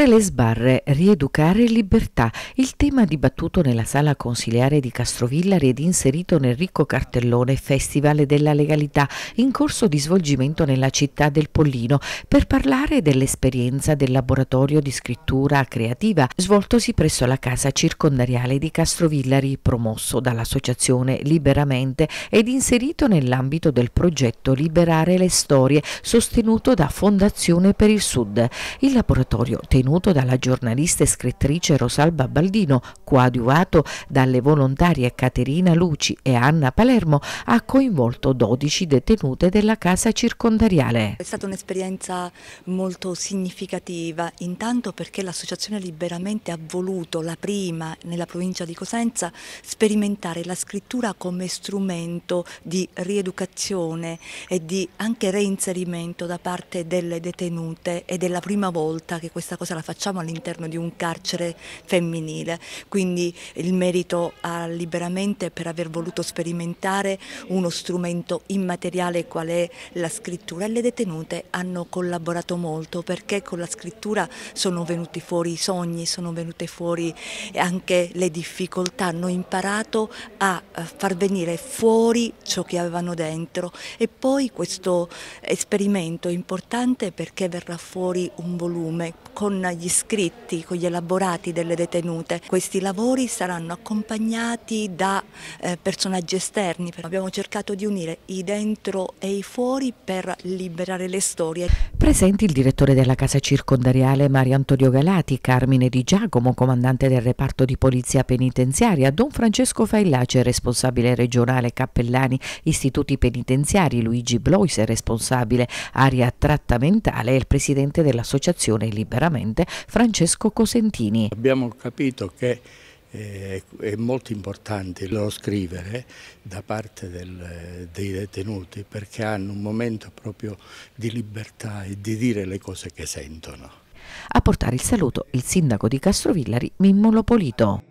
Oltre le sbarre, rieducare libertà. Il tema dibattuto nella sala consiliare di Castrovillari ed inserito nel ricco cartellone Festival della Legalità, in corso di svolgimento nella città del Pollino, per parlare dell'esperienza del laboratorio di scrittura creativa svoltosi presso la casa circondariale di Castrovillari, promosso dall'associazione Liberamente ed inserito nell'ambito del progetto Liberare le storie, sostenuto da Fondazione per il Sud. Il laboratorio tenuto sostenuto dalla giornalista e scrittrice Rosalba Baldino, coadiuvato dalle volontarie Caterina Luci e Anna Palermo, ha coinvolto 12 detenute della casa circondariale. È stata un'esperienza molto significativa, intanto perché l'associazione Liberamente ha voluto la prima nella provincia di Cosenza sperimentare la scrittura come strumento di rieducazione e di anche reinserimento da parte delle detenute ed è la prima volta che questa cosa la facciamo all'interno di un carcere femminile, quindi il merito a Liberamente per aver voluto sperimentare uno strumento immateriale qual è la scrittura e le detenute hanno collaborato molto perché con la scrittura sono venuti fuori i sogni, sono venute fuori anche le difficoltà, hanno imparato a eh, far venire fuori ciò che avevano dentro e poi questo esperimento è importante perché verrà fuori un volume con gli scritti, con gli elaborati delle detenute. Questi lavori saranno accompagnati da eh, personaggi esterni. Abbiamo cercato di unire i dentro e i fuori per liberare le storie. Presenti il direttore della casa circondariale Mario Antonio Galati, Carmine Di Giacomo, comandante del reparto di polizia penitenziaria, Don Francesco Faillace, responsabile regionale Cappellani Istituti Penitenziari, Luigi Blois, responsabile area trattamentale e il presidente dell'associazione Liberamente presidente Francesco Cosentini. Abbiamo capito che eh, è molto importante lo scrivere da parte del, dei detenuti perché hanno un momento proprio di libertà e di dire le cose che sentono. A portare il saluto il sindaco di Castrovillari Mimmo Lopolito.